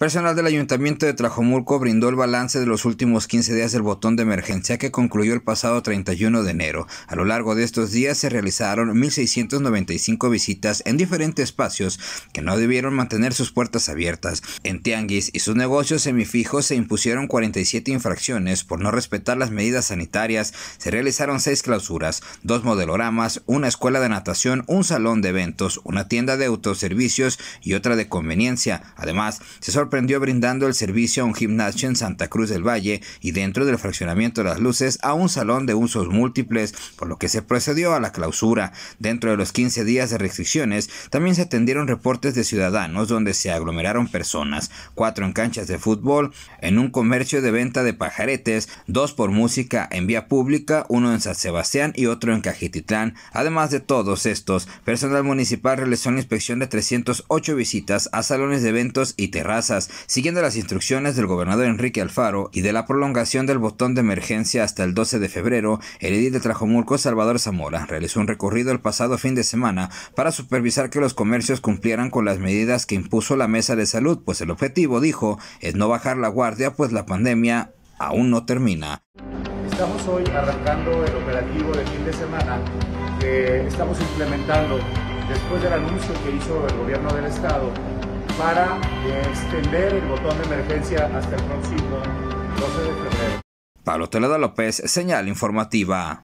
Personal del Ayuntamiento de Trajomulco brindó el balance de los últimos 15 días del botón de emergencia que concluyó el pasado 31 de enero. A lo largo de estos días se realizaron 1.695 visitas en diferentes espacios que no debieron mantener sus puertas abiertas. En Tianguis y sus negocios semifijos se impusieron 47 infracciones por no respetar las medidas sanitarias. Se realizaron seis clausuras, dos modeloramas, una escuela de natación, un salón de eventos, una tienda de autoservicios y otra de conveniencia. Además, se prendió brindando el servicio a un gimnasio en Santa Cruz del Valle y dentro del fraccionamiento de las luces a un salón de usos múltiples, por lo que se procedió a la clausura. Dentro de los 15 días de restricciones, también se atendieron reportes de ciudadanos donde se aglomeraron personas, cuatro en canchas de fútbol, en un comercio de venta de pajaretes, dos por música en vía pública, uno en San Sebastián y otro en Cajititlán. Además de todos estos, personal municipal realizó una inspección de 308 visitas a salones de eventos y terrazas siguiendo las instrucciones del gobernador Enrique Alfaro y de la prolongación del botón de emergencia hasta el 12 de febrero, el edil de Trajomulco, Salvador Zamora, realizó un recorrido el pasado fin de semana para supervisar que los comercios cumplieran con las medidas que impuso la mesa de salud, pues el objetivo, dijo, es no bajar la guardia, pues la pandemia aún no termina. Estamos hoy arrancando el operativo de fin de semana que estamos implementando después del anuncio que hizo el gobierno del estado para extender el botón de emergencia hasta el próximo 12 de febrero. Pablo Toledo López, señal informativa.